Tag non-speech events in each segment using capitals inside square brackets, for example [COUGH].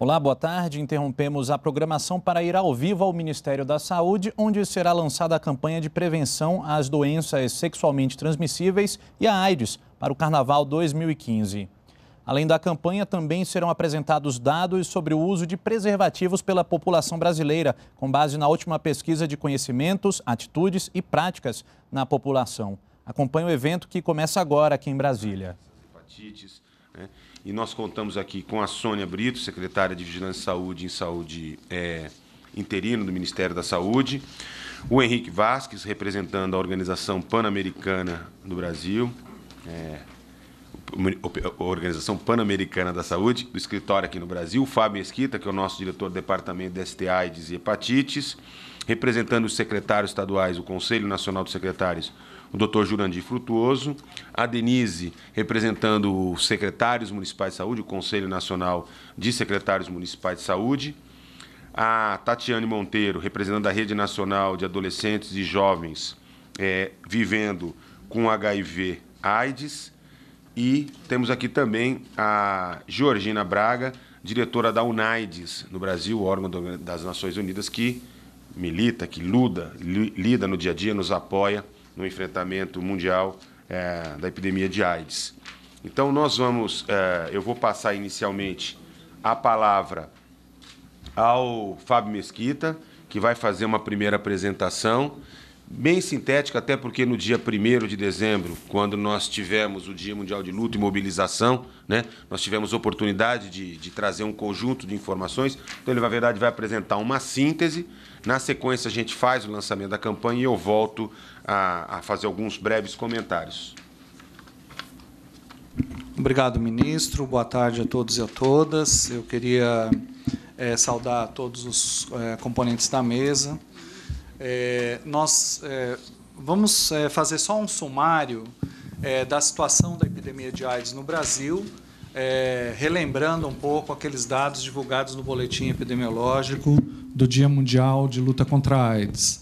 Olá, boa tarde. Interrompemos a programação para ir ao vivo ao Ministério da Saúde, onde será lançada a campanha de prevenção às doenças sexualmente transmissíveis e à AIDS para o Carnaval 2015. Além da campanha, também serão apresentados dados sobre o uso de preservativos pela população brasileira, com base na última pesquisa de conhecimentos, atitudes e práticas na população. Acompanhe o evento que começa agora aqui em Brasília. Hepatites, né? E nós contamos aqui com a Sônia Brito, secretária de Vigilância e Saúde em Saúde é, Interino do Ministério da Saúde, o Henrique Vasques, representando a Organização Pan-Americana do Brasil, é, a Organização Pan-Americana da Saúde, do escritório aqui no Brasil, o Fábio Esquita, que é o nosso diretor do Departamento de ST AIDS e Hepatites, representando os secretários estaduais, o Conselho Nacional dos Secretários, o doutor Jurandir Frutuoso, a Denise, representando os secretários municipais de saúde, o Conselho Nacional de Secretários Municipais de Saúde, a Tatiane Monteiro, representando a Rede Nacional de Adolescentes e Jovens é, Vivendo com HIV AIDS, e temos aqui também a Georgina Braga, diretora da UNAIDS no Brasil, órgão das Nações Unidas que milita, que luda, lida no dia a dia, nos apoia no enfrentamento mundial é, da epidemia de AIDS. Então, nós vamos, é, eu vou passar inicialmente a palavra ao Fábio Mesquita, que vai fazer uma primeira apresentação. Bem sintético, até porque no dia 1 de dezembro, quando nós tivemos o Dia Mundial de Luta e Mobilização, né, nós tivemos oportunidade de, de trazer um conjunto de informações. Então, ele, na verdade, vai apresentar uma síntese. Na sequência, a gente faz o lançamento da campanha e eu volto a, a fazer alguns breves comentários. Obrigado, ministro. Boa tarde a todos e a todas. Eu queria é, saudar todos os é, componentes da mesa é, nós é, vamos é, fazer só um sumário é, da situação da epidemia de AIDS no Brasil, é, relembrando um pouco aqueles dados divulgados no boletim epidemiológico do Dia Mundial de Luta contra a AIDS.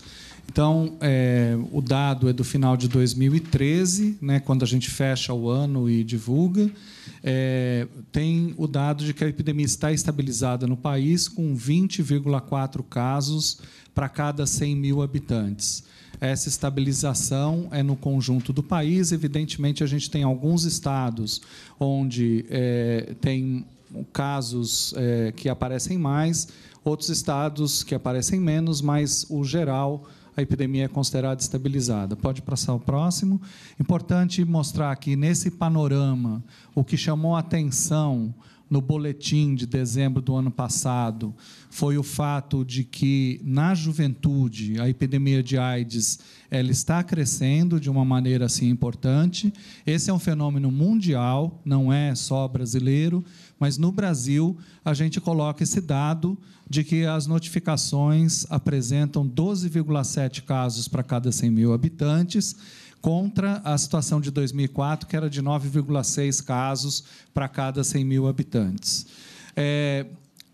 Então, é, o dado é do final de 2013, né, quando a gente fecha o ano e divulga. tem o dado de que a epidemia está estabilizada no país, com 20,4 casos para cada 100 mil habitantes. Essa estabilização é no conjunto do país. Evidentemente, a gente tem alguns estados onde é, tem casos é, que aparecem mais, outros estados que aparecem menos, mas o geral a epidemia é considerada estabilizada. Pode passar o próximo. Importante mostrar aqui nesse panorama o que chamou a atenção no boletim de dezembro do ano passado foi o fato de que na juventude a epidemia de AIDS ela está crescendo de uma maneira assim importante. Esse é um fenômeno mundial, não é só brasileiro, mas no Brasil a gente coloca esse dado de que as notificações apresentam 12,7 casos para cada 100 mil habitantes contra a situação de 2004, que era de 9,6 casos para cada 100 mil habitantes. É,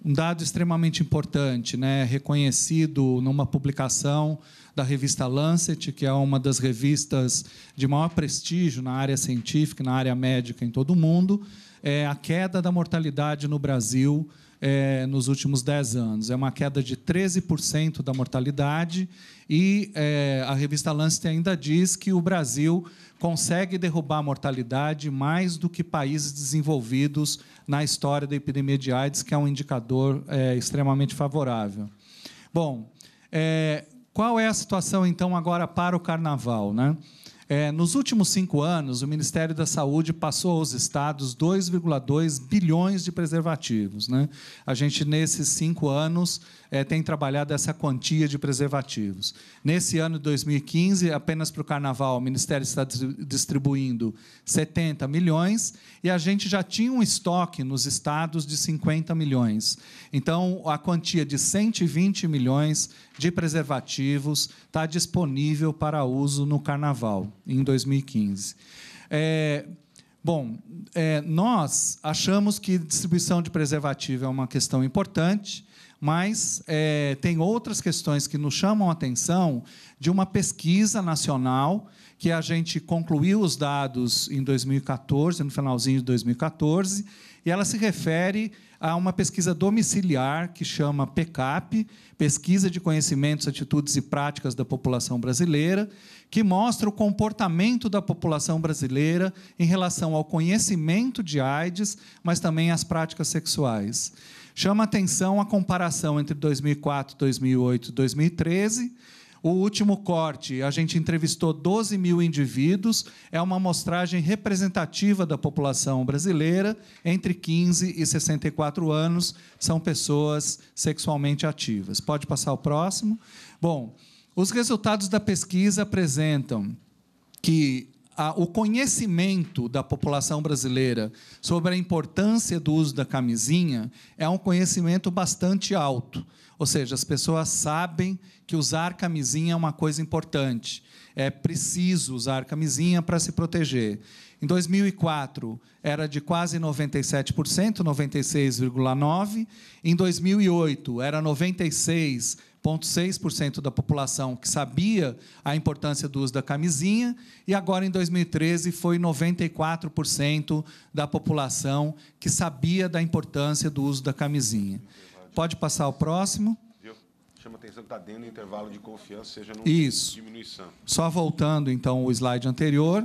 um dado extremamente importante, né, reconhecido numa publicação da revista Lancet, que é uma das revistas de maior prestígio na área científica, na área médica em todo o mundo, é a queda da mortalidade no Brasil é, nos últimos 10 anos. É uma queda de 13% da mortalidade e é, a revista Lancet ainda diz que o Brasil consegue derrubar a mortalidade mais do que países desenvolvidos na história da epidemia de AIDS, que é um indicador é, extremamente favorável. Bom, é, qual é a situação então agora para o carnaval, né? É, nos últimos cinco anos, o Ministério da Saúde passou aos estados 2,2 bilhões de preservativos. Né? A gente, nesses cinco anos, é, tem trabalhado essa quantia de preservativos. Nesse ano de 2015, apenas para o Carnaval, o Ministério está distribuindo 70 milhões e a gente já tinha um estoque nos estados de 50 milhões. Então, a quantia de 120 milhões de preservativos está disponível para uso no Carnaval, em 2015. É, bom, é, nós achamos que distribuição de preservativo é uma questão importante, mas é, tem outras questões que nos chamam a atenção de uma pesquisa nacional que a gente concluiu os dados em 2014, no finalzinho de 2014 e ela se refere a uma pesquisa domiciliar que chama PECAP, Pesquisa de Conhecimentos, Atitudes e Práticas da População Brasileira, que mostra o comportamento da população brasileira em relação ao conhecimento de AIDS, mas também às práticas sexuais. Chama atenção a comparação entre 2004, 2008 e 2013 o último corte, a gente entrevistou 12 mil indivíduos, é uma amostragem representativa da população brasileira, entre 15 e 64 anos, são pessoas sexualmente ativas. Pode passar o próximo. Bom, os resultados da pesquisa apresentam que a, o conhecimento da população brasileira sobre a importância do uso da camisinha é um conhecimento bastante alto. Ou seja, as pessoas sabem que usar camisinha é uma coisa importante. É preciso usar camisinha para se proteger. Em 2004, era de quase 97%, 96,9%. Em 2008, era 96,6% da população que sabia a importância do uso da camisinha. E agora, em 2013, foi 94% da população que sabia da importância do uso da camisinha. Pode passar ao próximo chama atenção que está dentro do intervalo de confiança, seja numa Isso. diminuição. Só voltando, então, o slide anterior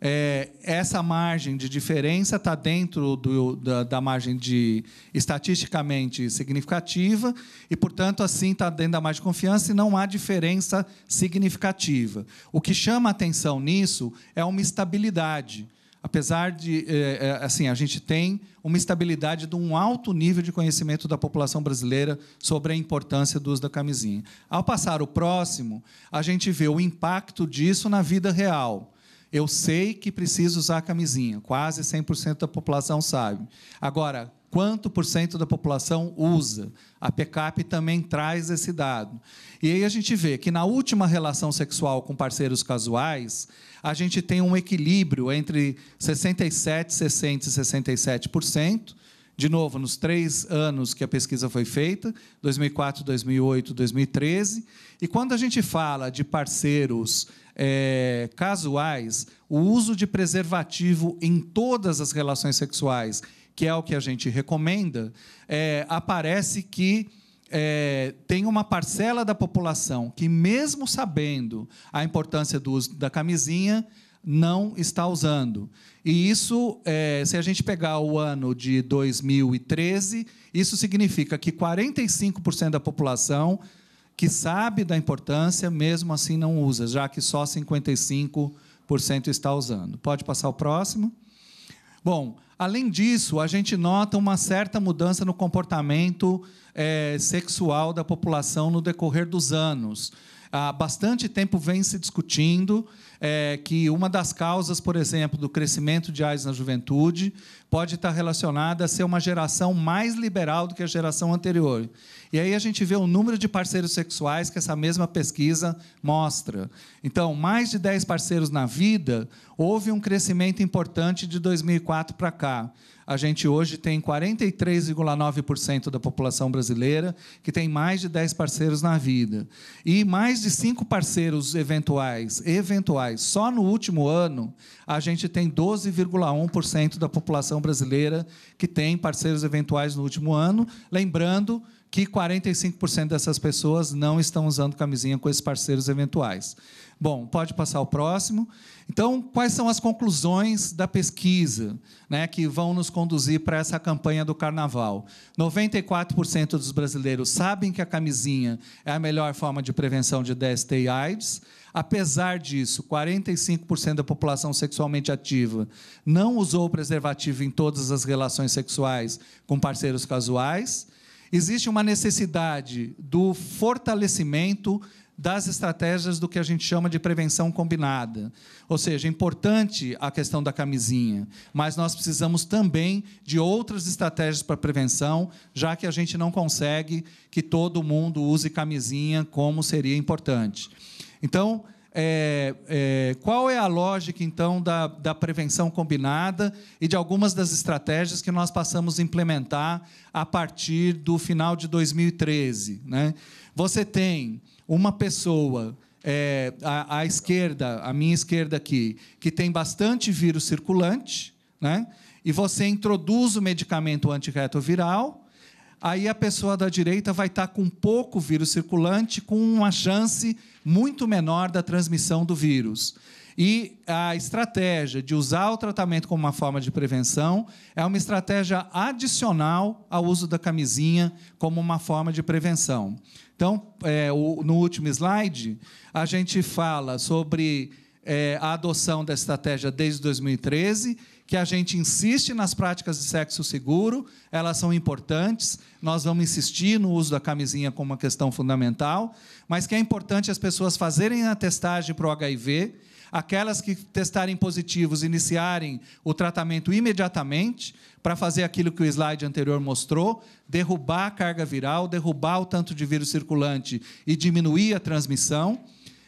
é, essa margem de diferença está dentro do, da, da, margem de estatisticamente significativa e, portanto, assim está dentro da margem de confiança e não há diferença significativa. O que chama atenção nisso é uma estabilidade. Apesar de, é, é, assim, a gente tem uma estabilidade de um alto nível de conhecimento da população brasileira sobre a importância do uso da camisinha. Ao passar o próximo, a gente vê o impacto disso na vida real eu sei que preciso usar camisinha, quase 100% da população sabe. Agora, quanto por cento da população usa? A PECAP também traz esse dado. E aí a gente vê que na última relação sexual com parceiros casuais, a gente tem um equilíbrio entre 67, 60 e 67%, de novo, nos três anos que a pesquisa foi feita, 2004, 2008, 2013. E quando a gente fala de parceiros é, casuais, o uso de preservativo em todas as relações sexuais, que é o que a gente recomenda, é, aparece que. É, tem uma parcela da população que, mesmo sabendo a importância do uso da camisinha, não está usando. E isso, é, se a gente pegar o ano de 2013, isso significa que 45% da população que sabe da importância, mesmo assim não usa, já que só 55% está usando. Pode passar o próximo. Bom, além disso, a gente nota uma certa mudança no comportamento é, sexual da população no decorrer dos anos há bastante tempo vem se discutindo é, que uma das causas, por exemplo, do crescimento de AIDS na juventude pode estar relacionada a ser uma geração mais liberal do que a geração anterior. E aí a gente vê o número de parceiros sexuais que essa mesma pesquisa mostra. Então, mais de 10 parceiros na vida, houve um crescimento importante de 2004 para cá a gente hoje tem 43,9% da população brasileira que tem mais de 10 parceiros na vida. E mais de 5 parceiros eventuais, eventuais. Só no último ano, a gente tem 12,1% da população brasileira que tem parceiros eventuais no último ano. Lembrando que 45% dessas pessoas não estão usando camisinha com esses parceiros eventuais. Bom, pode passar o próximo. Então, quais são as conclusões da pesquisa né, que vão nos conduzir para essa campanha do carnaval? 94% dos brasileiros sabem que a camisinha é a melhor forma de prevenção de DST e AIDS. Apesar disso, 45% da população sexualmente ativa não usou preservativo em todas as relações sexuais com parceiros casuais. Existe uma necessidade do fortalecimento das estratégias do que a gente chama de prevenção combinada. Ou seja, é importante a questão da camisinha, mas nós precisamos também de outras estratégias para prevenção, já que a gente não consegue que todo mundo use camisinha como seria importante. Então, é, é, qual é a lógica, então, da, da prevenção combinada e de algumas das estratégias que nós passamos a implementar a partir do final de 2013? Né? Você tem uma pessoa é, à, à, esquerda, a minha esquerda aqui, que tem bastante vírus circulante, né? e você introduz o medicamento antirretroviral, aí a pessoa da direita vai estar tá com pouco vírus circulante, com uma chance muito menor da transmissão do vírus. E a estratégia de usar o tratamento como uma forma de prevenção é uma estratégia adicional ao uso da camisinha como uma forma de prevenção. Então, é, o, no último slide, a gente fala sobre é, a adoção da estratégia desde 2013, que a gente insiste nas práticas de sexo seguro, elas são importantes, nós vamos insistir no uso da camisinha como uma questão fundamental, mas que é importante as pessoas fazerem a testagem para o HIV, Aquelas que testarem positivos, iniciarem o tratamento imediatamente para fazer aquilo que o slide anterior mostrou, derrubar a carga viral, derrubar o tanto de vírus circulante e diminuir a transmissão.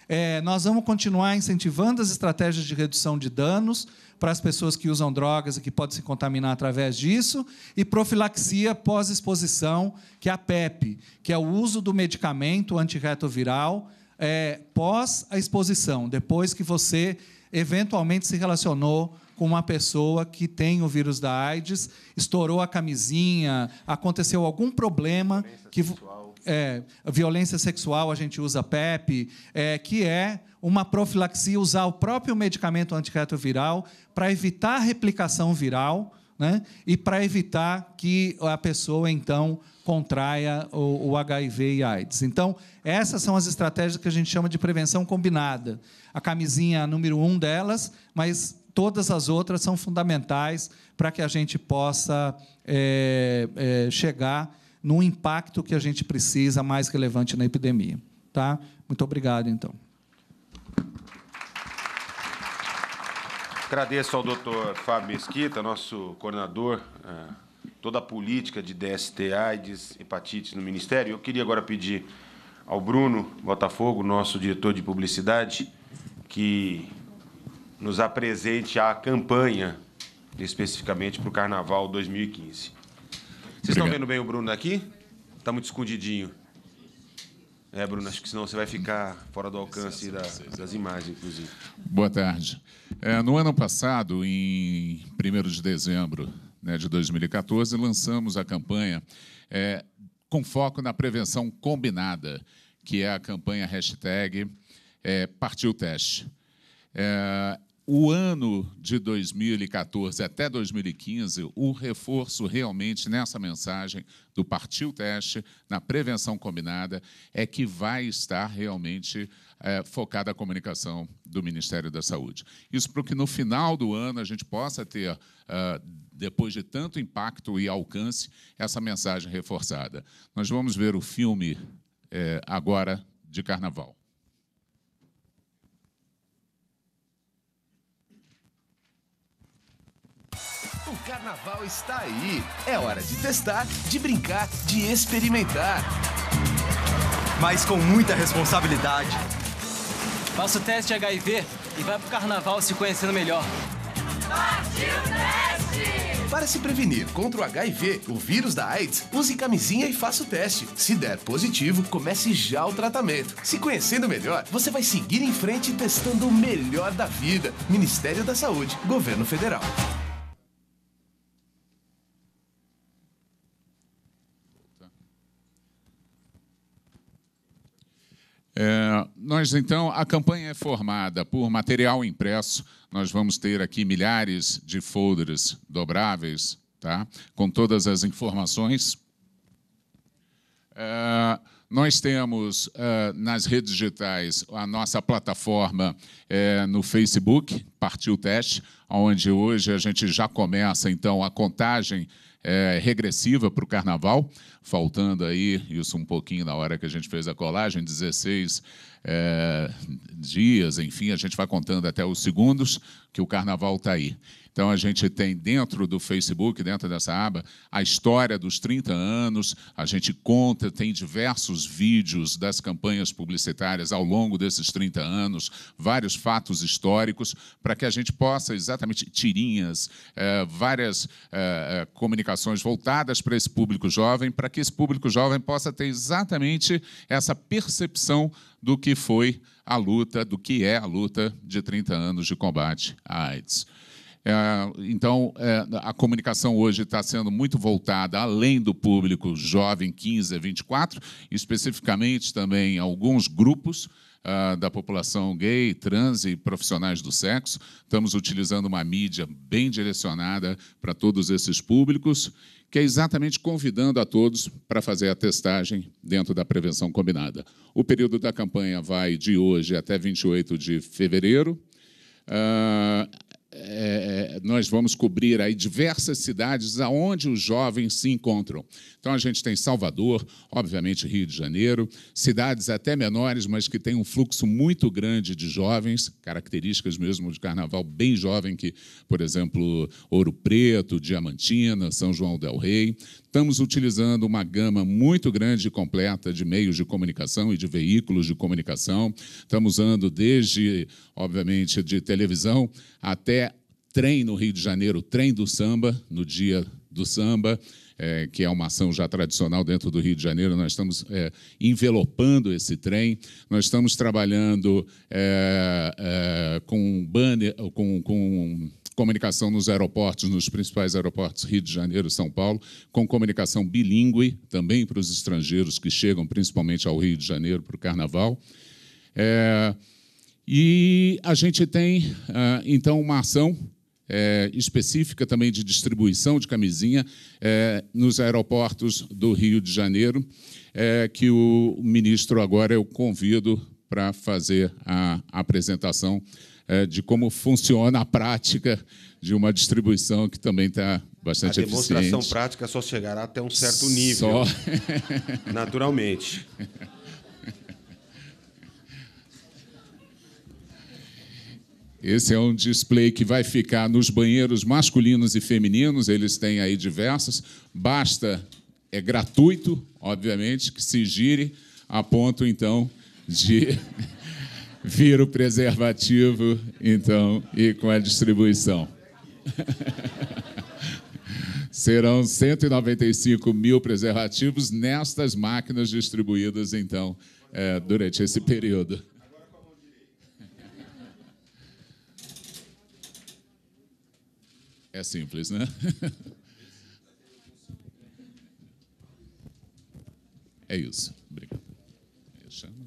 É, nós vamos continuar incentivando as estratégias de redução de danos para as pessoas que usam drogas e que podem se contaminar através disso, e profilaxia pós-exposição, que é a PEP, que é o uso do medicamento antirretroviral é, pós a exposição, depois que você eventualmente se relacionou com uma pessoa que tem o vírus da AIDS, estourou a camisinha, aconteceu algum problema violência que sexual. É, violência sexual a gente usa PEP, é, que é uma profilaxia usar o próprio medicamento antirretroviral para evitar a replicação viral né? e para evitar que a pessoa, então, contraia o, o, HIV e AIDS. Então, essas são as estratégias que a gente chama de prevenção combinada. A camisinha é a número um delas, mas todas as outras são fundamentais para que a gente possa é, é, chegar no impacto que a gente precisa mais relevante na epidemia. Tá? Muito obrigado, então. Agradeço ao doutor Fábio Mesquita, nosso coordenador, é, toda a política de DST, AIDS, hepatite no Ministério. Eu queria agora pedir ao Bruno Botafogo, nosso diretor de publicidade, que nos apresente a campanha especificamente para o Carnaval 2015. Vocês Obrigado. estão vendo bem o Bruno aqui? Está muito escondidinho. É, Bruno, acho que senão você vai ficar fora do alcance da, das imagens, inclusive. Boa tarde. É, no ano passado, em 1 de dezembro né, de 2014, lançamos a campanha é, com foco na prevenção combinada, que é a campanha hashtag é, Partiu Teste. É, o ano de 2014 até 2015, o reforço realmente nessa mensagem do Partiu Teste, na prevenção combinada, é que vai estar realmente é, focada a comunicação do Ministério da Saúde. Isso para que no final do ano a gente possa ter, uh, depois de tanto impacto e alcance, essa mensagem reforçada. Nós vamos ver o filme é, agora de Carnaval. O carnaval está aí. É hora de testar, de brincar, de experimentar. Mas com muita responsabilidade. Faça o teste HIV e vai pro carnaval se conhecendo melhor. Partiu teste! Para se prevenir contra o HIV, o vírus da AIDS, use camisinha e faça o teste. Se der positivo, comece já o tratamento. Se conhecendo melhor, você vai seguir em frente testando o melhor da vida. Ministério da Saúde, Governo Federal. É, nós, então, a campanha é formada por material impresso. Nós vamos ter aqui milhares de folders dobráveis, tá? com todas as informações. É, nós temos é, nas redes digitais a nossa plataforma é, no Facebook, Partiu Teste, onde hoje a gente já começa então a contagem é, regressiva para o carnaval, faltando aí, isso um pouquinho na hora que a gente fez a colagem, 16 é, dias, enfim, a gente vai contando até os segundos que o carnaval está aí. Então a gente tem dentro do Facebook, dentro dessa aba, a história dos 30 anos, a gente conta, tem diversos vídeos das campanhas publicitárias ao longo desses 30 anos, vários fatos históricos, para que a gente possa exatamente tirinhas, eh, várias eh, eh, comunicações voltadas para esse público jovem, para que esse público jovem possa ter exatamente essa percepção do que foi a luta, do que é a luta de 30 anos de combate à AIDS. É, então, é, a comunicação hoje está sendo muito voltada além do público jovem 15 a 24, especificamente também alguns grupos ah, da população gay, trans e profissionais do sexo. Estamos utilizando uma mídia bem direcionada para todos esses públicos, que é exatamente convidando a todos para fazer a testagem dentro da prevenção combinada. O período da campanha vai de hoje até 28 de fevereiro. Uh, é, é, nós vamos cobrir aí diversas cidades aonde os jovens se encontram. Então a gente tem Salvador, obviamente Rio de Janeiro, cidades até menores, mas que tem um fluxo muito grande de jovens, características mesmo de carnaval bem jovem que, por exemplo, Ouro Preto, Diamantina, São João del Rei. Estamos utilizando uma gama muito grande e completa de meios de comunicação e de veículos de comunicação. Estamos usando desde, obviamente, de televisão até trem no Rio de Janeiro, trem do samba, no dia do samba. É, que é uma ação já tradicional dentro do Rio de Janeiro, nós estamos é, envelopando esse trem, nós estamos trabalhando é, é com banner, com, com comunicação nos aeroportos, nos principais aeroportos Rio de Janeiro, São Paulo, com comunicação bilíngue também para os estrangeiros que chegam principalmente ao Rio de Janeiro para o Carnaval. É, e a gente tem ah, então uma ação é, específica também de distribuição de camisinha é, nos aeroportos do Rio de Janeiro, é, que o ministro agora eu convido para fazer a apresentação é, de como funciona a prática de uma distribuição que também está bastante eficiente. A demonstração eficiente. prática só chegará até um certo nível, só... [LAUGHS] naturalmente. Esse é um display que vai ficar nos banheiros masculinos e femininos, eles têm aí diversos. Basta, é gratuito, obviamente, que se gire a ponto, então, de [LAUGHS] vira o preservativo, então, e com a distribuição. [LAUGHS] Serão 195 mil preservativos nestas máquinas distribuídas, então, é, durante esse período. É simples, né? [LAUGHS] É isso. Obrigado.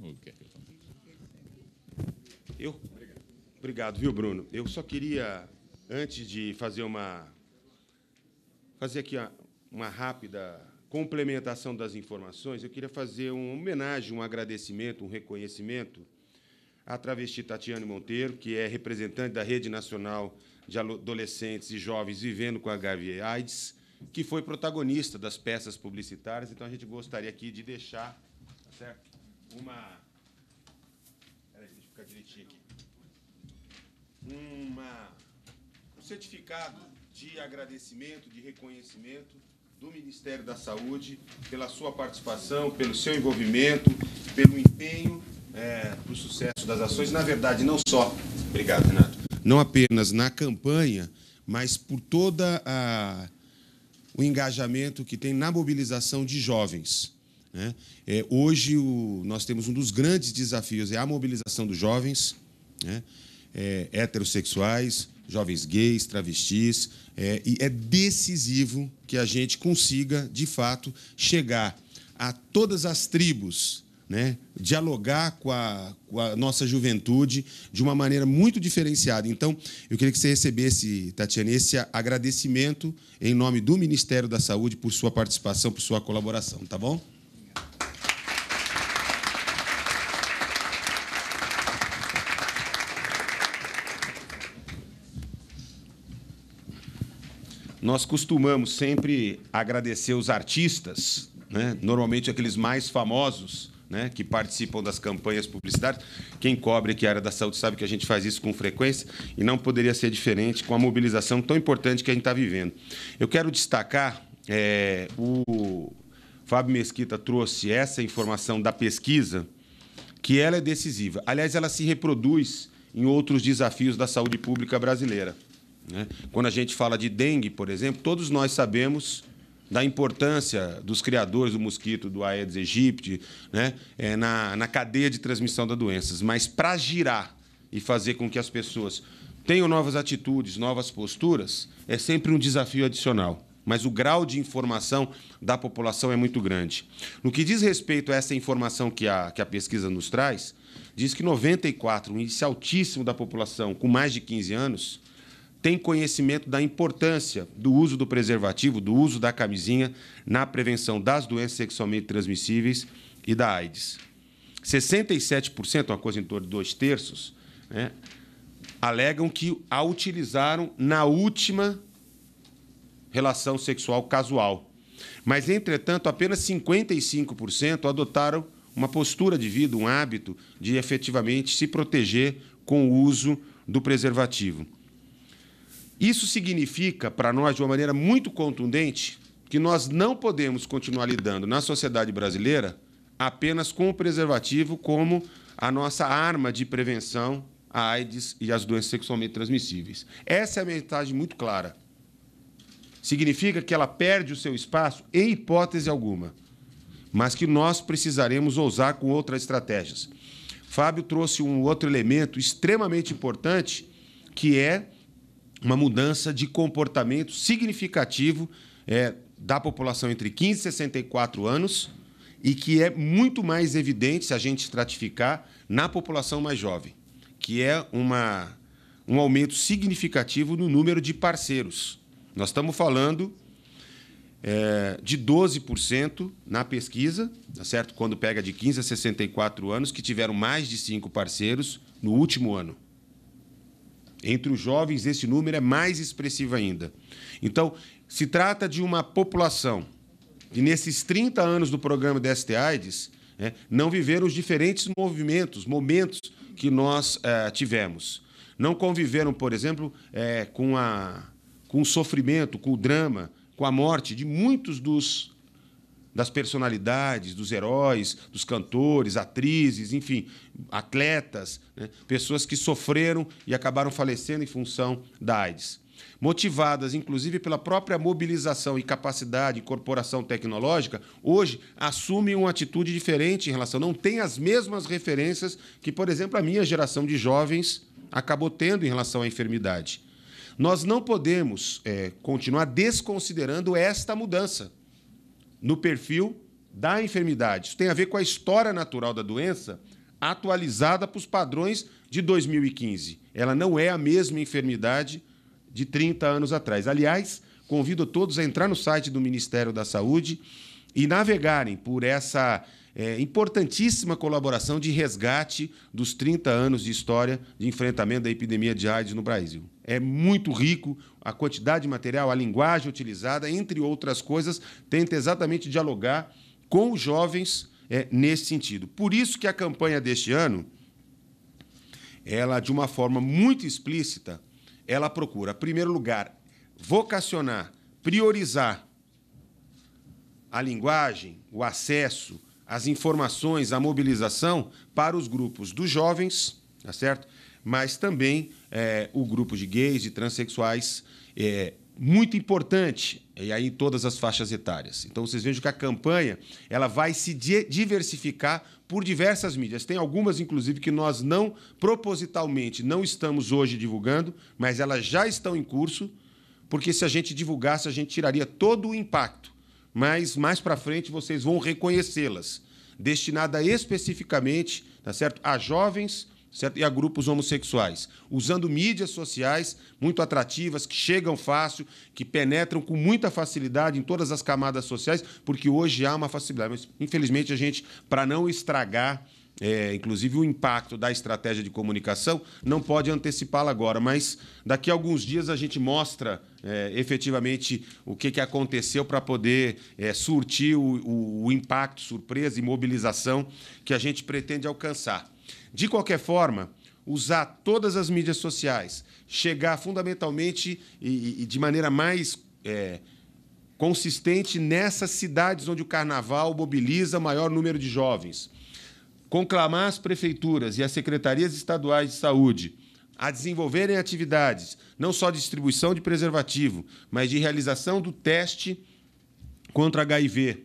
o que é que eu eu? Obrigado, viu, Bruno? Eu só queria, antes de fazer uma. fazer aqui uma rápida complementação das informações, eu queria fazer uma homenagem, um agradecimento, um reconhecimento à travesti Tatiane Monteiro, que é representante da Rede Nacional de Adolescentes e Jovens Vivendo com HIV e AIDS, que foi protagonista das peças publicitárias. Então, a gente gostaria aqui de deixar tá certo? uma uma, um certificado de agradecimento, de reconhecimento do Ministério da Saúde pela sua participação, pelo seu envolvimento, pelo empenho é, para o sucesso das ações. Na verdade, não só, obrigado, Renato, não apenas na campanha, mas por toda o engajamento que tem na mobilização de jovens. Né? É, hoje o, nós temos um dos grandes desafios é a mobilização dos jovens. Né? é, heterossexuais, jovens gays, travestis, é, e é decisivo que a gente consiga, de fato, chegar a todas as tribos, né? dialogar com a, com a, nossa juventude de uma maneira muito diferenciada. Então, eu queria que você recebesse, Tatiana, esse agradecimento em nome do Ministério da Saúde por sua participação, por sua colaboração, tá bom? Nós costumamos sempre agradecer os artistas, né? normalmente aqueles mais famosos, né? que participam das campanhas publicitárias. Quem cobre aqui a área da saúde sabe que a gente faz isso com frequência e não poderia ser diferente com a mobilização tão importante que a gente está vivendo. Eu quero destacar é, o Fábio Mesquita trouxe essa informação da pesquisa, que ela é decisiva. Aliás, ela se reproduz em outros desafios da saúde pública brasileira. Né? Quando a gente fala de dengue, por exemplo, todos nós sabemos da importância dos criadores do mosquito, do Aedes aegypti, né? É, na, na cadeia de transmissão das doenças. Mas para girar e fazer com que as pessoas tenham novas atitudes, novas posturas, é sempre um desafio adicional. Mas o grau de informação da população é muito grande. No que diz respeito a essa informação que a, que a pesquisa nos traz, diz que 94, um índice altíssimo da população com mais de 15 anos, tem conhecimento da importância do uso do preservativo, do uso da camisinha na prevenção das doenças sexualmente transmissíveis e da AIDS. 67%, uma coisa em torno de dois terços, né, alegam que a utilizaram na última relação sexual casual. Mas, entretanto, apenas 55% adotaram uma postura de vida, um hábito de efetivamente se proteger com o uso do preservativo. Isso significa, para nós, de uma maneira muito contundente, que nós não podemos continuar lidando na sociedade brasileira apenas com o preservativo como a nossa arma de prevenção à AIDS e às doenças sexualmente transmissíveis. Essa é a mensagem muito clara. Significa que ela perde o seu espaço em hipótese alguma, mas que nós precisaremos ousar com outras estratégias. Fábio trouxe um outro elemento extremamente importante, que é uma mudança de comportamento significativo é, da população entre 15 e 64 anos e que é muito mais evidente se a gente estratificar na população mais jovem, que é uma, um aumento significativo no número de parceiros. Nós estamos falando é, de 12% na pesquisa, tá certo? quando pega de 15 a 64 anos, que tiveram mais de cinco parceiros no último ano. Entre os jovens, esse número é mais expressivo ainda. Então, se trata de uma população que, nesses 30 anos do programa DST-AIDS, né, não viveram os diferentes movimentos, momentos que nós é, tivemos. Não conviveram, por exemplo, é, com, a, com o sofrimento, com o drama, com a morte de muitos dos das personalidades, dos heróis, dos cantores, atrizes, enfim, atletas, né? pessoas que sofreram e acabaram falecendo em função da AIDS. Motivadas, inclusive, pela própria mobilização e capacidade e corporação tecnológica, hoje assumem uma atitude diferente em relação. Não tem as mesmas referências que, por exemplo, a minha geração de jovens acabou tendo em relação à enfermidade. Nós não podemos é, continuar desconsiderando esta mudança no perfil da enfermidade. Isso tem a ver com a história natural da doença atualizada para os padrões de 2015. Ela não é a mesma enfermidade de 30 anos atrás. Aliás, convido todos a entrar no site do Ministério da Saúde e navegarem por essa é, importantíssima colaboração de resgate dos 30 anos de história de enfrentamento da epidemia de AIDS no Brasil. É muito rico a quantidade de material, a linguagem utilizada, entre outras coisas, tenta exatamente dialogar com os jovens é, nesse sentido. Por isso que a campanha deste ano, ela de uma forma muito explícita, ela procura, em primeiro lugar, vocacionar, priorizar a linguagem, o acesso, as informações, a mobilização para os grupos dos jovens, tá certo? Mas também é, o grupo de gays e transexuais é muito importante e aí em todas as faixas etárias. Então vocês vejam que a campanha ela vai se diversificar por diversas mídias. Tem algumas inclusive que nós não propositalmente não estamos hoje divulgando, mas elas já estão em curso, porque se a gente divulgasse a gente tiraria todo o impacto mas mais para frente vocês vão reconhecê-las, destinada especificamente, tá certo, a jovens certo? e a grupos homossexuais, usando mídias sociais muito atrativas, que chegam fácil, que penetram com muita facilidade em todas as camadas sociais, porque hoje há uma facilidade. Mas, infelizmente, a gente, para não estragar é, inclusive, o impacto da estratégia de comunicação não pode antecipá-la agora, mas daqui a alguns dias a gente mostra é, efetivamente o que, que aconteceu para poder é, surtir o, o, o impacto, surpresa e mobilização que a gente pretende alcançar. De qualquer forma, usar todas as mídias sociais, chegar fundamentalmente e, e de maneira mais é, consistente nessas cidades onde o carnaval mobiliza maior número de jovens conclamar as prefeituras e as secretarias estaduais de saúde a desenvolverem atividades, não só de distribuição de preservativo, mas de realização do teste contra HIV.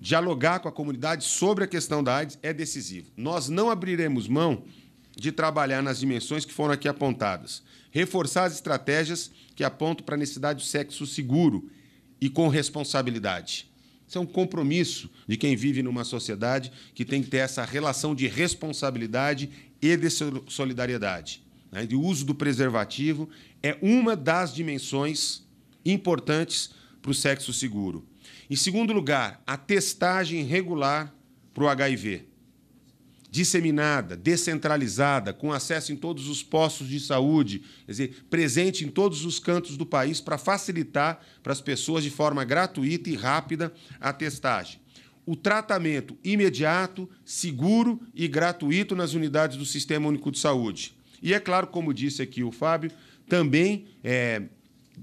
Dialogar com a comunidade sobre a questão da AIDS é decisivo. Nós não abriremos mão de trabalhar nas dimensões que foram aqui apontadas. Reforçar as estratégias que apontam para a necessidade do sexo seguro e com responsabilidade. Isso é um compromisso de quem vive numa sociedade que tem que ter essa relação de responsabilidade e de solidariedade. Né? o uso do preservativo é uma das dimensões importantes para o sexo seguro. Em segundo lugar, a testagem regular para o HIV disseminada, descentralizada, com acesso em todos os postos de saúde, quer dizer, presente em todos os cantos do país para facilitar para as pessoas de forma gratuita e rápida a testagem. O tratamento imediato, seguro e gratuito nas unidades do Sistema Único de Saúde. E é claro, como disse aqui o Fábio, também é,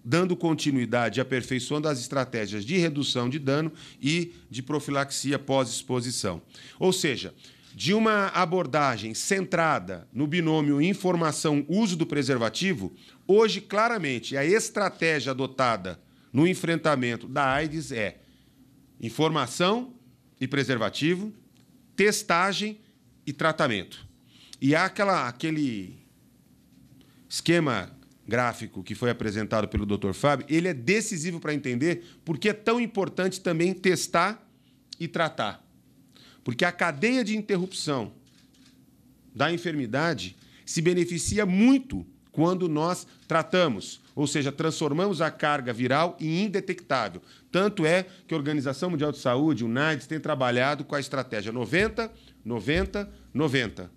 dando continuidade e aperfeiçoando as estratégias de redução de dano e de profilaxia pós-exposição. Ou seja, de uma abordagem centrada no binômio informação-uso do preservativo, hoje, claramente, a estratégia adotada no enfrentamento da AIDS é informação e preservativo, testagem e tratamento. E há aquela, aquele esquema gráfico que foi apresentado pelo Dr. Fábio, ele é decisivo para entender por que é tão importante também testar e tratar. Porque a cadeia de interrupção da enfermidade se beneficia muito quando nós tratamos, ou seja, transformamos a carga viral em indetectável. Tanto é que a Organização Mundial de Saúde, o NAIDS, tem trabalhado com a estratégia 90, 90, 90.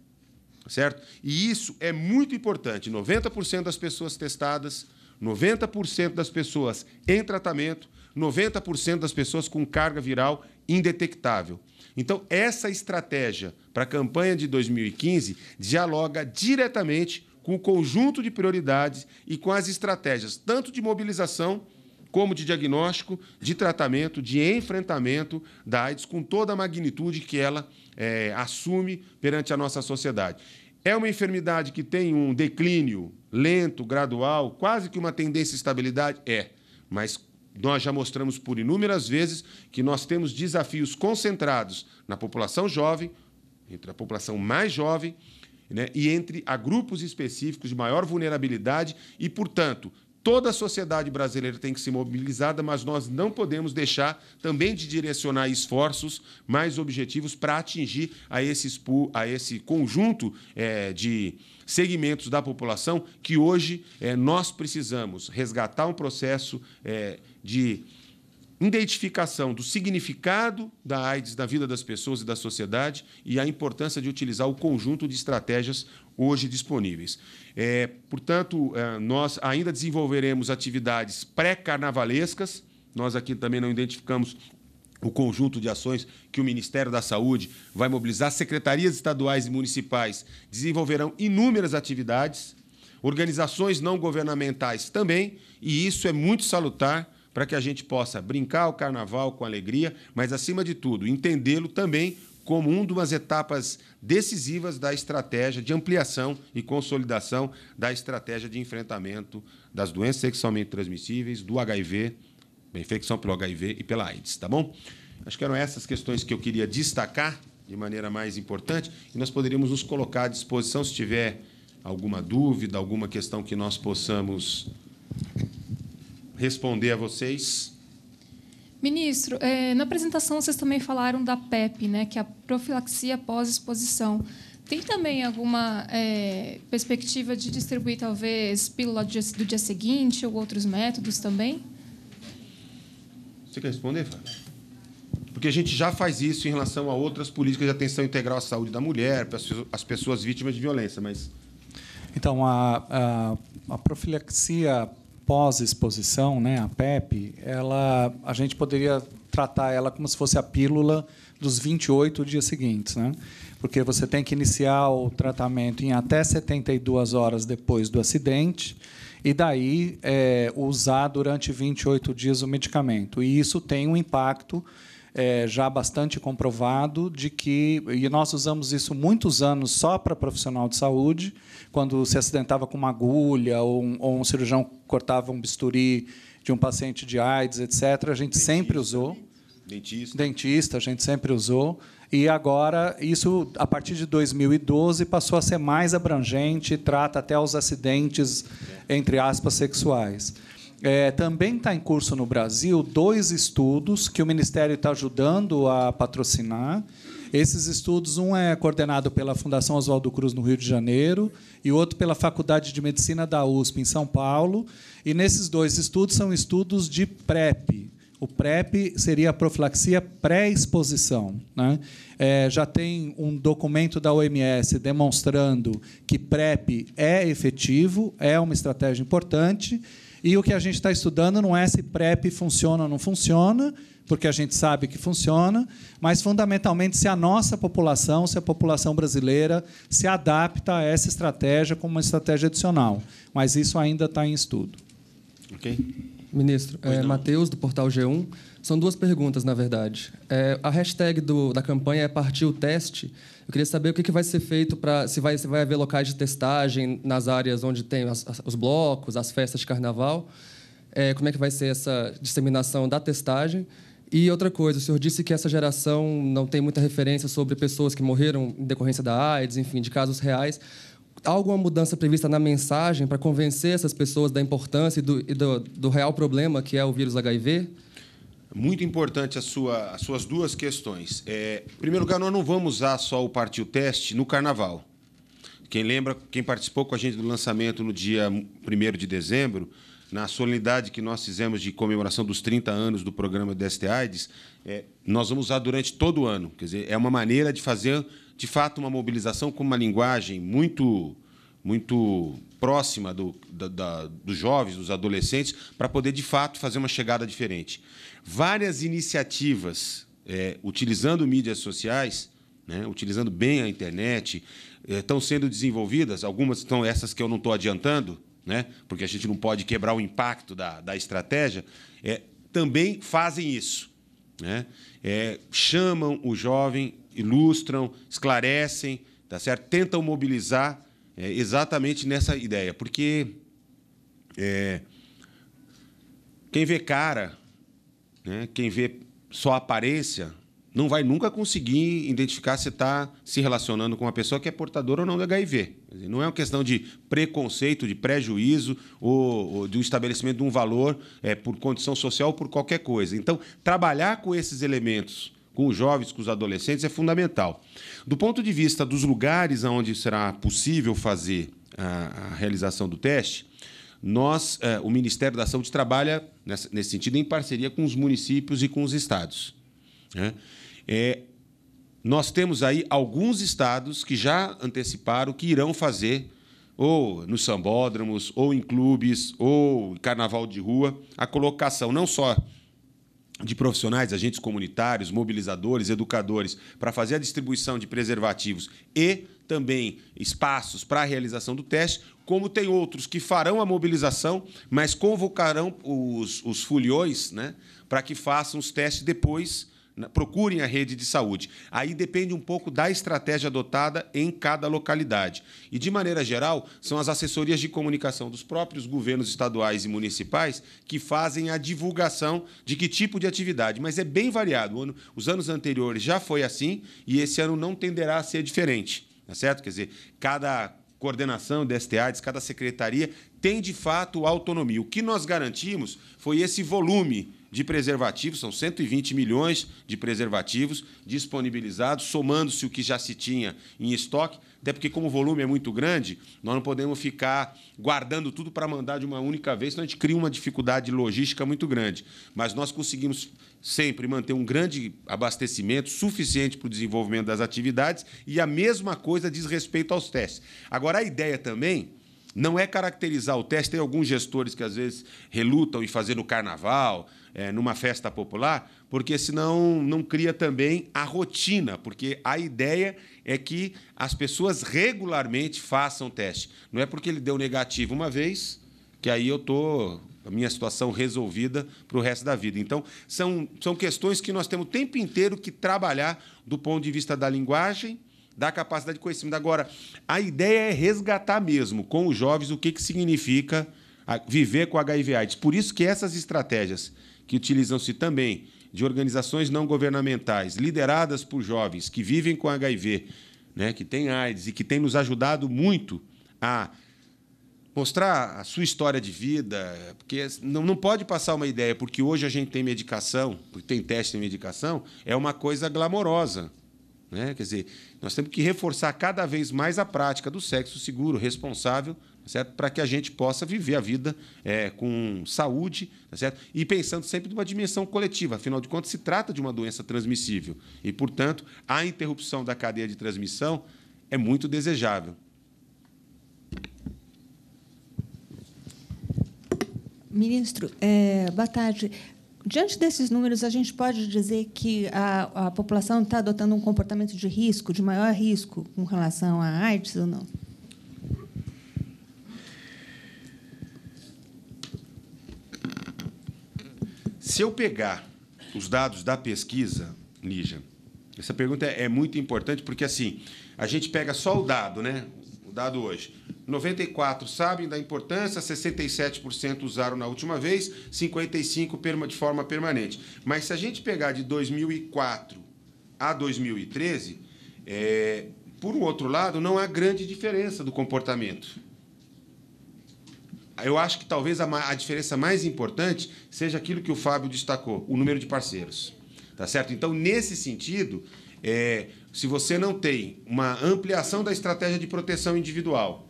Certo? E isso é muito importante. 90% das pessoas testadas, 90% das pessoas em tratamento, 90% das pessoas com carga viral indetectável. Então, essa estratégia para a campanha de 2015 dialoga diretamente com o conjunto de prioridades e com as estratégias, tanto de mobilização como de diagnóstico, de tratamento, de enfrentamento da AIDS com toda a magnitude que ela é, assume perante a nossa sociedade. É uma enfermidade que tem um declínio lento, gradual, quase que uma tendência à estabilidade? É. Mas nós já mostramos por inúmeras vezes que nós temos desafios concentrados na população jovem, entre a população mais jovem, né, e entre a grupos específicos de maior vulnerabilidade e, portanto, toda a sociedade brasileira tem que ser mobilizada, mas nós não podemos deixar também de direcionar esforços mais objetivos para atingir a, esses, a esse conjunto é, de segmentos da população que hoje é, nós precisamos resgatar um processo. É, de identificação do significado da AIDS na vida das pessoas e da sociedade e a importância de utilizar o conjunto de estratégias hoje disponíveis. É, portanto, é, nós ainda desenvolveremos atividades pré-carnavalescas, nós aqui também não identificamos o conjunto de ações que o Ministério da Saúde vai mobilizar, secretarias estaduais e municipais desenvolverão inúmeras atividades, organizações não governamentais também, e isso é muito salutar para que a gente possa brincar o carnaval com alegria, mas, acima de tudo, entendê-lo também como uma das etapas decisivas da estratégia de ampliação e consolidação da estratégia de enfrentamento das doenças sexualmente transmissíveis, do HIV, da infecção pelo HIV e pela AIDS, tá bom? Acho que eram essas questões que eu queria destacar de maneira mais importante e nós poderíamos nos colocar à disposição se tiver alguma dúvida, alguma questão que nós possamos responder a vocês. Ministro, é, na apresentação vocês também falaram da PEP, né, que é a profilaxia pós-exposição. Tem também alguma é, perspectiva de distribuir, talvez, pílula do dia, do dia seguinte ou outros métodos também? Você quer responder, Fábio? Porque a gente já faz isso em relação a outras políticas de atenção integral à saúde da mulher, para as pessoas vítimas de violência, mas... Então, a, a, a profilaxia pós-exposição, né, a PEP, ela, a gente poderia tratar ela como se fosse a pílula dos 28 dias seguintes, né? Porque você tem que iniciar o tratamento em até 72 horas depois do acidente e daí é, usar durante 28 dias o medicamento. E isso tem um impacto é, já bastante comprovado de que, e nós usamos isso muitos anos só para profissional de saúde, quando se acidentava com uma agulha ou um, ou um cirurgião cortava um bisturi de um paciente de AIDS, etc., a gente Dentista. sempre usou. Dentista. Dentista, a gente sempre usou. E agora, isso, a partir de 2012, passou a ser mais abrangente, trata até os acidentes, é. entre aspas, sexuais. É, também está em curso no Brasil dois estudos que o Ministério está ajudando a patrocinar. Esses estudos, um é coordenado pela Fundação Oswaldo Cruz, no Rio de Janeiro, e outro pela Faculdade de Medicina da USP, em São Paulo. E nesses dois estudos são estudos de PrEP. O PrEP seria a profilaxia pré-exposição. Né? É, já tem um documento da OMS demonstrando que PrEP é efetivo, é uma estratégia importante. E o que a gente está estudando não é se PrEP funciona ou não funciona, porque a gente sabe que funciona, mas fundamentalmente se a nossa população, se a população brasileira se adapta a essa estratégia como uma estratégia adicional. Mas isso ainda está em estudo. Ok. Ministro, é, Matheus, do portal G1. São duas perguntas, na verdade. É, a hashtag do, da campanha é Partiu Teste. Eu queria saber o que, vai ser feito para. Se vai, se vai haver locais de testagem nas áreas onde tem as, os blocos, as festas de carnaval. É, como é que vai ser essa disseminação da testagem? E outra coisa, o senhor disse que essa geração não tem muita referência sobre pessoas que morreram em decorrência da AIDS, enfim, de casos reais. Há alguma mudança prevista na mensagem para convencer essas pessoas da importância e do, e do, do real problema que é o vírus HIV? Muito importante a sua, as suas duas questões. É, em primeiro lugar, nós não vamos usar só o Partiu Teste no Carnaval. Quem lembra, quem participou com a gente do lançamento no dia 1 de dezembro, na solenidade que nós fizemos de comemoração dos 30 anos do programa DST AIDS, é, nós vamos usar durante todo o ano. Quer dizer, é uma maneira de fazer, de fato, uma mobilização com uma linguagem muito, muito próxima do, da, da, dos jovens, dos adolescentes, para poder, de fato, fazer uma chegada diferente várias iniciativas é, utilizando mídias sociais, né, utilizando bem a internet, é, estão sendo desenvolvidas. Algumas estão essas que eu não estou adiantando, né, porque a gente não pode quebrar o impacto da, da estratégia, é, também fazem isso. Né? É, chamam o jovem, ilustram, esclarecem, tá certo? tentam mobilizar é, exatamente nessa ideia, porque é, quem vê cara né? Quem vê só aparência não vai nunca conseguir identificar se está se relacionando com uma pessoa que é portadora ou não do HIV. Não é uma questão de preconceito, de prejuízo ou, ou de um estabelecimento de um valor é, por condição social ou por qualquer coisa. Então, trabalhar com esses elementos, com os jovens, com os adolescentes, é fundamental. Do ponto de vista dos lugares onde será possível fazer a, a realização do teste, nós, é, o Ministério da Saúde trabalha nessa, nesse sentido em parceria com os municípios e com os estados. Né? É, nós temos aí alguns estados que já anteciparam que irão fazer, ou nos sambódromos, ou em clubes, ou em carnaval de rua, a colocação não só de profissionais, agentes comunitários, mobilizadores, educadores, para fazer a distribuição de preservativos e também espaços para a realização do teste, como tem outros que farão a mobilização, mas convocarão os, os foliões né, para que façam os testes depois, procurem a rede de saúde. Aí depende um pouco da estratégia adotada em cada localidade. E, de maneira geral, são as assessorias de comunicação dos próprios governos estaduais e municipais que fazem a divulgação de que tipo de atividade. Mas é bem variado. Os anos anteriores já foi assim e esse ano não tenderá a ser diferente. Tá certo? Quer dizer, cada coordenação, DST Artes, cada secretaria tem de fato autonomia. O que nós garantimos foi esse volume de preservativos, são 120 milhões de preservativos disponibilizados, somando-se o que já se tinha em estoque, até porque, como o volume é muito grande, nós não podemos ficar guardando tudo para mandar de uma única vez, senão a gente cria uma dificuldade logística muito grande. Mas nós conseguimos sempre manter um grande abastecimento suficiente para o desenvolvimento das atividades e a mesma coisa diz respeito aos testes. Agora, a ideia também não é caracterizar o teste. Tem alguns gestores que às vezes relutam em fazer no carnaval, é, numa festa popular, porque senão não cria também a rotina, porque a ideia é que as pessoas regularmente façam teste. Não é porque ele deu negativo uma vez que aí eu estou a minha situação resolvida para o resto da vida. Então, são, são questões que nós temos o tempo inteiro que trabalhar do ponto de vista da linguagem, da capacidade de conhecimento. Agora, a ideia é resgatar mesmo com os jovens o que, que significa ah, viver com HIV/AIDS. Por isso que essas estratégias que utilizam-se também de organizações não governamentais, lideradas por jovens que vivem com HIV, né, que têm AIDS e que têm nos ajudado muito a mostrar a sua história de vida, porque não, não pode passar uma ideia, porque hoje a gente tem medicação, porque tem teste de medicação, é uma coisa glamorosa. Né? Quer dizer, nós temos que reforçar cada vez mais a prática do sexo seguro, responsável, tá certo? para que a gente possa viver a vida é, com saúde tá certo? e pensando sempre numa dimensão coletiva. Afinal de contas, se trata de uma doença transmissível e, portanto, a interrupção da cadeia de transmissão é muito desejável. Ministro, é, boa tarde. Diante desses números, a gente pode dizer que a, a população está adotando um comportamento de risco, de maior risco, com relação à AIDS ou não? Se eu pegar os dados da pesquisa, Lígia, essa pergunta é, é muito importante porque assim a gente pega só o dado, né? dado hoje. 94 sabem da importância, 67% usaram na última vez, 55% de forma permanente. Mas se a gente pegar de 2004 a 2013, é, por um outro lado, não há grande diferença do comportamento. Eu acho que talvez a, a diferença mais importante seja aquilo que o Fábio destacou, o número de parceiros. Tá certo? Então, nesse sentido, é, se você não tem uma ampliação da estratégia de proteção individual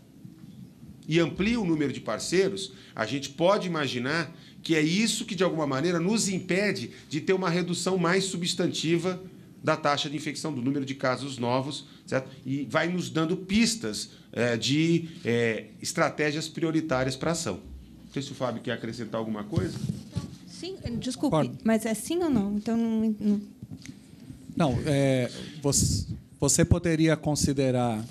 e amplia o número de parceiros, a gente pode imaginar que é isso que, de alguma maneira, nos impede de ter uma redução mais substantiva da taxa de infecção, do número de casos novos, certo? E vai nos dando pistas é, de é, estratégias prioritárias para ação. Não sei se o Fábio quer acrescentar alguma coisa. Então, sim, desculpe, mas é sim ou não? Então não... Não, é, você, você poderia considerar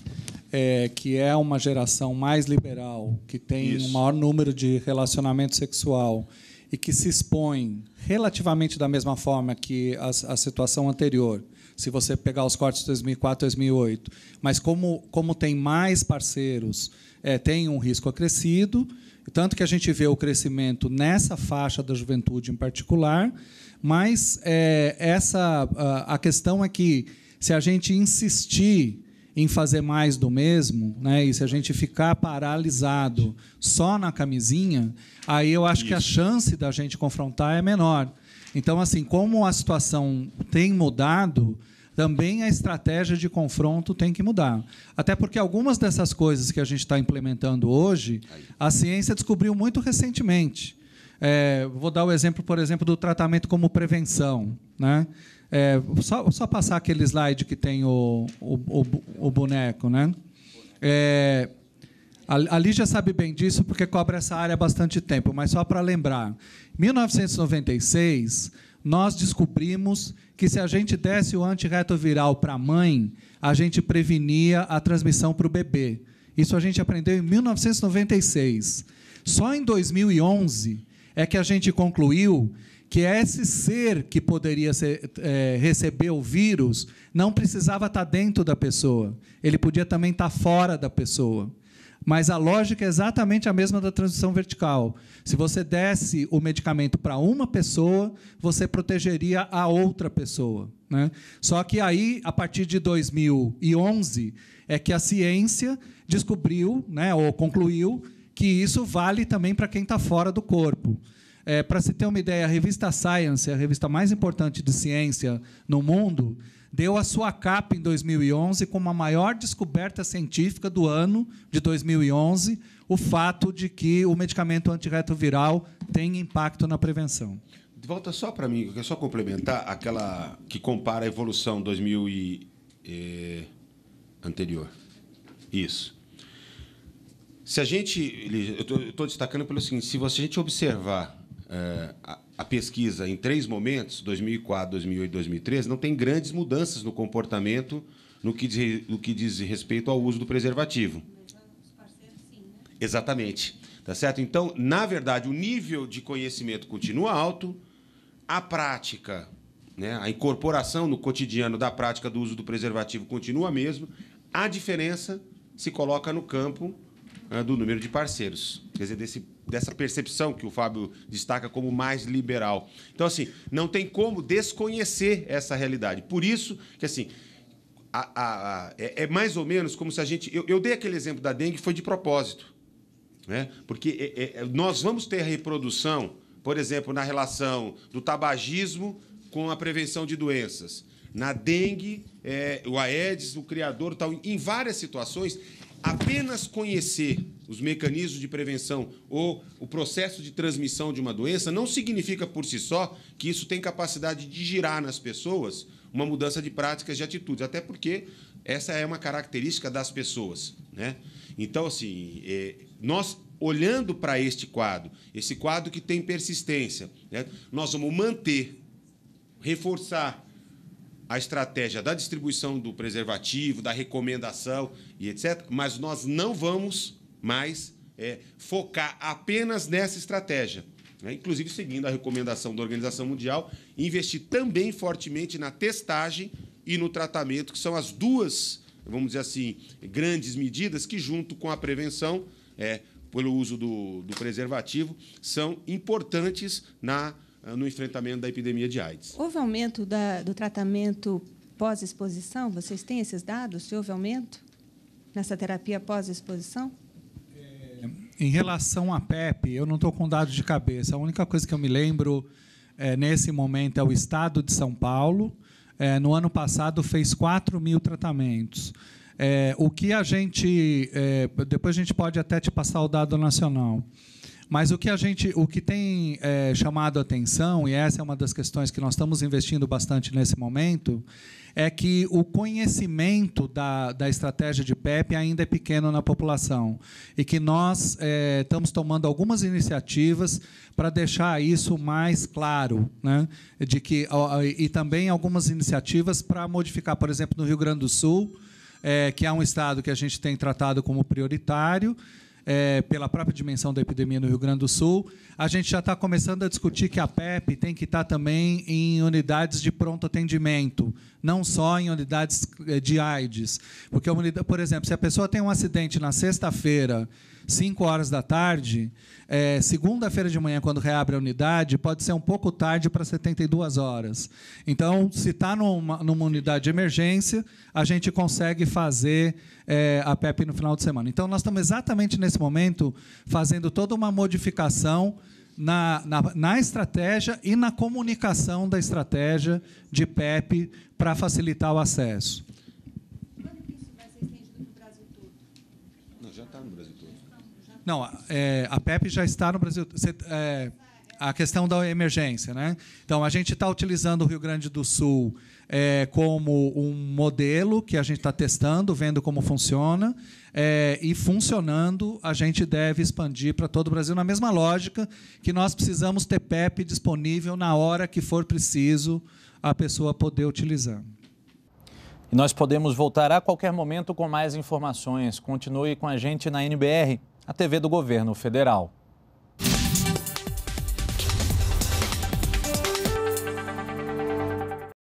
é, que é uma geração mais liberal, que tem Isso. um maior número de relacionamento sexual e que se expõe relativamente da mesma forma que a, a situação anterior, se você pegar os cortes de 2004, 2008, mas como, como tem mais parceiros, é, tem um risco acrescido, tanto que a gente vê o crescimento nessa faixa da juventude em particular, mas é, essa a, a questão é que se a gente insistir em fazer mais do mesmo, né? E se a gente ficar paralisado só na camisinha, aí eu acho Isso. que a chance da gente confrontar é menor. Então, assim, como a situação tem mudado, também a estratégia de confronto tem que mudar. Até porque algumas dessas coisas que a gente está implementando hoje, a ciência descobriu muito recentemente. É, vou dar o exemplo, por exemplo, do tratamento como prevenção. Né? É, só, só, passar aquele slide que tem o, o, o, o boneco. Né? É, a, Lígia sabe bem disso porque cobra essa área há bastante tempo, mas só para lembrar: em 1996, nós descobrimos que se a gente desse o antirretroviral para a mãe, a gente prevenia a transmissão para o bebê. Isso a gente aprendeu em 1996. Só em 2011 é que a gente concluiu que esse ser que poderia ser, é, receber o vírus não precisava estar tá dentro da pessoa, ele podia também estar tá fora da pessoa. Mas a lógica é exatamente a mesma da transição vertical. Se você desse o medicamento para uma pessoa, você protegeria a outra pessoa. Né? Só que aí, a partir de 2011, é que a ciência descobriu, né, ou concluiu, que isso vale também para quem está fora do corpo. É, para se ter uma ideia, a revista Science, a revista mais importante de ciência no mundo, deu a sua capa em 2011 como a maior descoberta científica do ano de 2011 o fato de que o medicamento antirretroviral tem impacto na prevenção. volta só para mim, eu quero só complementar aquela que compara a evolução 2000 e, eh, anterior. Isso. Se a gente. Eu estou destacando pelo seguinte: se a gente observar eh, a, pesquisa em três momentos, 2004, 2008 2013, não tem grandes mudanças no comportamento no que diz, no que diz respeito ao uso do preservativo. Exatamente. Tá certo? Então, na verdade, o nível de conhecimento continua alto, a prática, né, a incorporação no cotidiano da prática do uso do preservativo continua a mesma, a diferença se coloca no campo ah, do número de parceiros. Quer dizer, desse, dessa percepção que o Fábio destaca como mais liberal. Então, assim, não tem como desconhecer essa realidade. Por isso que, assim, a, a, a, é, é, mais ou menos como se a gente. Eu, eu dei aquele exemplo da dengue, foi de propósito. Né? Porque é, é, é nós vamos ter a reprodução, por exemplo, na relação do tabagismo com a prevenção de doenças. Na dengue, é, o Aedes, o criador, tal, em várias situações, apenas conhecer os mecanismos de prevenção ou o processo de transmissão de uma doença não significa por si só que isso tem capacidade de girar nas pessoas uma mudança de práticas de atitudes, até porque essa é uma característica das pessoas, né? Então, assim, é, nós olhando para este quadro, esse quadro que tem persistência, né? nós vamos manter, reforçar a estratégia da distribuição do preservativo, da recomendação e etc. Mas nós não vamos mais é, focar apenas nessa estratégia. Né? Inclusive, seguindo a recomendação da Organização Mundial, investir também fortemente na testagem e no tratamento, que são as duas, vamos dizer assim, grandes medidas que, junto com a prevenção, é, pelo uso do, do preservativo, são importantes na eh, no enfrentamento da epidemia de AIDS. Houve aumento da, do tratamento pós-exposição? Vocês têm esses dados? Se houve aumento nessa terapia pós-exposição? É, em relação à PEP, eu não estou com dados de cabeça. A única coisa que eu me lembro é, nesse momento é o Estado de São Paulo. É, no ano passado fez 4 mil tratamentos. É, o que a gente. É, depois a gente pode até te passar o dado nacional. Mas o que a gente, o que tem é, chamado a atenção e essa é uma das questões que nós estamos investindo bastante nesse momento, é que o conhecimento da, da estratégia de PEP ainda é pequeno na população e que nós é, estamos tomando algumas iniciativas para deixar isso mais claro, né? De que e também algumas iniciativas para modificar, por exemplo, no Rio Grande do Sul, é, que é um estado que a gente tem tratado como prioritário é, pela própria dimensão da epidemia no Rio Grande do Sul. A gente já está começando a discutir que a PEP tem que estar tá também em unidades de pronto atendimento, não só em unidades eh, de AIDS. Porque, por exemplo, se a pessoa tem um acidente na sexta-feira, 5 horas da tarde, é, segunda-feira de manhã, quando reabre a unidade, pode ser um pouco tarde para 72 horas. Então, se está numa, numa, unidade de emergência, a gente consegue fazer é, a PEP no final de semana. Então, nós estamos exatamente nesse momento fazendo toda uma modificação na, na, na estratégia e na comunicação da estratégia de PEP para facilitar o acesso. Não, tá é, a PEP já está no Brasil. É, a questão da emergência, né? Então, a gente está utilizando o Rio Grande do Sul é, como um modelo que a gente está testando, vendo como funciona. É, e funcionando, a gente deve expandir para todo o Brasil na mesma lógica que nós precisamos ter PEP disponível na hora que for preciso a pessoa poder utilizar. E nós podemos voltar a qualquer momento com mais informações. Continue com a gente na NBR, a TV do Governo Federal.